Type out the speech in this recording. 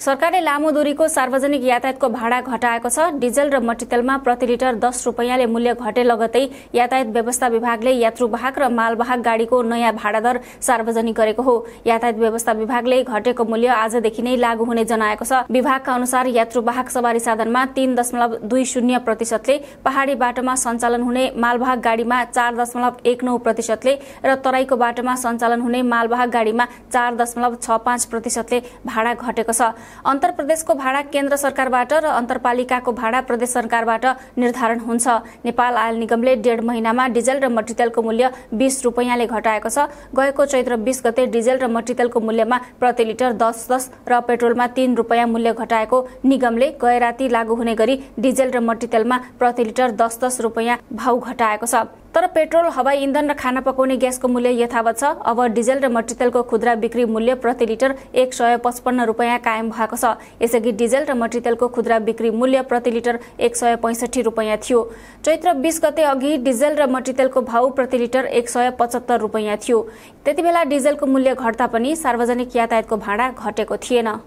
सरकारले लामो दूरीको सार्वजनिक यातायातको भाडा घटाएको छ डिजल र मट्टितेलमा प्रति लिटर दस रुपियाँले मूल्य घटे लगतै यातायात व्यवस्था विभागले यात्रुवाहक र मालवाहक गाडीको नयाँ भाडादर सार्वजनिक गरेको हो यातायात व्यवस्था विभागले घटेको मूल्य आजदेखि नै लागू हुने जनाएको छ विभागका अनुसार यात्रुवाहक सवारी साधनमा तीन दशमलव दुई शून्य प्रतिशतले पहाड़ी बाटोमा सञ्चालन हुने मालवाहक गाडीमा चार दशमलव एक नौ प्रतिशतले र तराईको बाटोमा सञ्चालन हुने मालवाहक गाडीमा चार दशमलव छ पाँच प्रतिशतले भाडा घटेको छ अन्तर प्रदेशको भाडा केन्द्र सरकारबाट र अन्तरपालिकाको भाडा प्रदेश सरकारबाट निर्धारण हुन्छ नेपाल आयल निगमले डेढ महिनामा डिजेल र मट्टितेलको मूल्य बिस रुपियाँले घटाएको छ गएको चैत्र बिस गते डिजेल र मट्टितेलको मूल्यमा प्रति लिटर दस दस र पेट्रोलमा तीन रुपियाँ मूल्य घटाएको निगमले गए राति लागू हुने गरी डिजेल र मट्टितेलमा प्रति लिटर दस दस रुपियाँ भाउ घटाएको छ तर पेट्रोल हवाई इन्धन र खाना पकाउने ग्यासको मूल्य यथावत छ अब डिजेल र मटितेलको खुद्रा बिक्री मूल्य प्रति लिटर एक सय पचपन्न रुपियाँ कायम भएको छ यसअघि डिजेल र मटितेलको खुद्रा बिक्री मूल्य प्रति लिटर एक सय पैँसठी रुपियाँ थियो चैत्र बिस गते अघि डिजेल र मटितेलको भाउ प्रति लिटर एक सय पचहत्तर रुपियाँ थियो त्यतिबेला डिजेलको मूल्य घट्दा पनि सार्वजनिक यातायातको भाडा घटेको थिएन